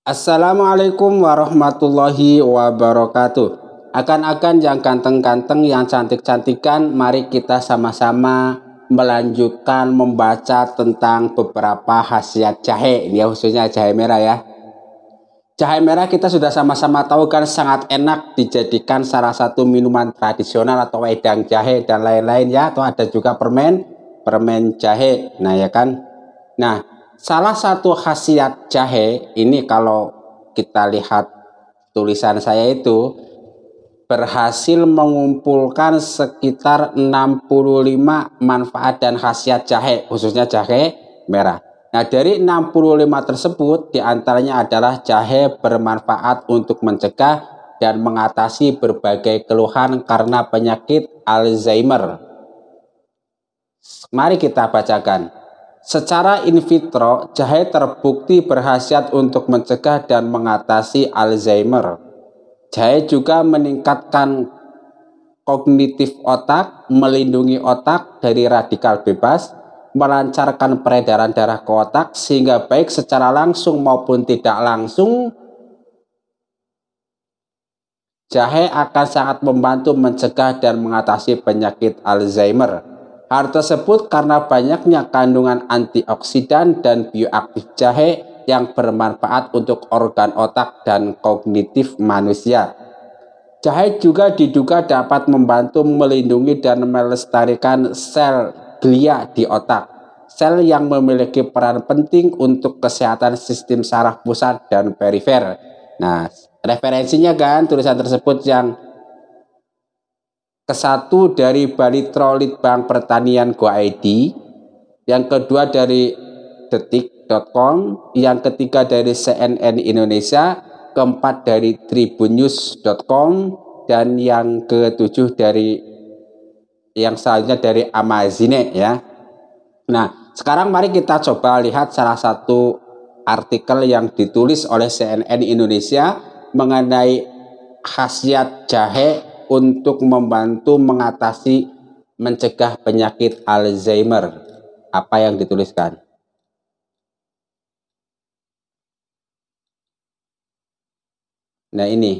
Assalamualaikum warahmatullahi wabarakatuh. Akan-akan yang kanteng kanteng yang cantik-cantikan, mari kita sama-sama melanjutkan membaca tentang beberapa khasiat jahe, ya khususnya jahe merah ya. Jahe merah kita sudah sama-sama tahu kan sangat enak dijadikan salah satu minuman tradisional atau wedang jahe dan lain-lain ya, atau ada juga permen, permen jahe. Nah ya kan. Nah, salah satu khasiat jahe ini kalau kita lihat tulisan saya itu berhasil mengumpulkan sekitar 65 manfaat dan khasiat jahe khususnya jahe merah. Nah, dari 65 tersebut diantaranya adalah jahe bermanfaat untuk mencegah dan mengatasi berbagai keluhan karena penyakit Alzheimer. Mari kita bacakan. Secara in vitro, jahe terbukti berhasiat untuk mencegah dan mengatasi Alzheimer. Jahe juga meningkatkan kognitif otak, melindungi otak dari radikal bebas, melancarkan peredaran darah ke otak sehingga baik secara langsung maupun tidak langsung jahe akan sangat membantu mencegah dan mengatasi penyakit Alzheimer. Hal tersebut karena banyaknya kandungan antioksidan dan bioaktif jahe yang bermanfaat untuk organ otak dan kognitif manusia. Jahe juga diduga dapat membantu melindungi dan melestarikan sel glia di otak sel yang memiliki peran penting untuk kesehatan sistem saraf pusat dan perifer. Nah, referensinya kan tulisan tersebut yang kesatu dari Bali Trolit Bank Pertanian Go ID, yang kedua dari detik.com, yang ketiga dari CNN Indonesia, keempat dari tribunnews.com, dan yang ketujuh dari yang selanjutnya dari Amazine ya. Nah, sekarang mari kita coba lihat salah satu artikel yang ditulis oleh CNN Indonesia mengenai khasiat jahe untuk membantu mengatasi mencegah penyakit Alzheimer. Apa yang dituliskan? Nah, ini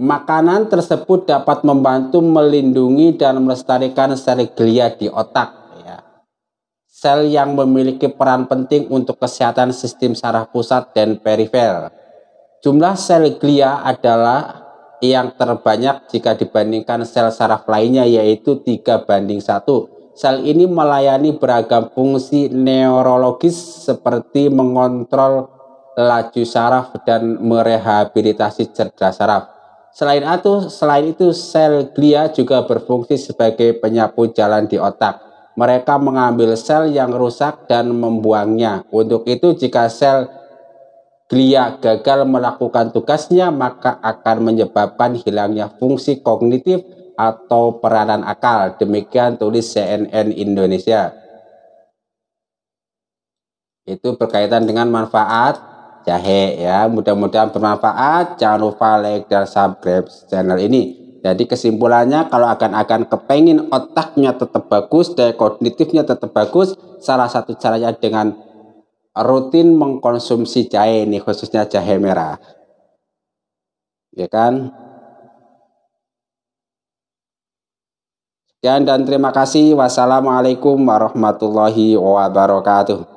makanan tersebut dapat membantu melindungi dan melestarikan sel glia di otak. Ya. Sel yang memiliki peran penting untuk kesehatan sistem saraf pusat dan perifer. Jumlah sel glia adalah yang terbanyak jika dibandingkan sel saraf lainnya yaitu 3 banding 1. Sel ini melayani beragam fungsi neurologis seperti mengontrol laju saraf dan merehabilitasi cerdas saraf. Selain itu, selain itu sel glia juga berfungsi sebagai penyapu jalan di otak. Mereka mengambil sel yang rusak dan membuangnya. Untuk itu, jika sel glia gagal melakukan tugasnya, maka akan menyebabkan hilangnya fungsi kognitif atau peranan akal. Demikian tulis CNN Indonesia. Itu berkaitan dengan manfaat jahe ya. Mudah-mudahan bermanfaat. Jangan lupa like dan subscribe channel ini. Jadi kesimpulannya kalau akan-akan kepengin otaknya tetap bagus, daya kognitifnya tetap bagus, salah satu caranya dengan rutin mengkonsumsi jahe ini khususnya jahe merah. Ya kan? Sekian dan terima kasih. Wassalamualaikum warahmatullahi wabarakatuh.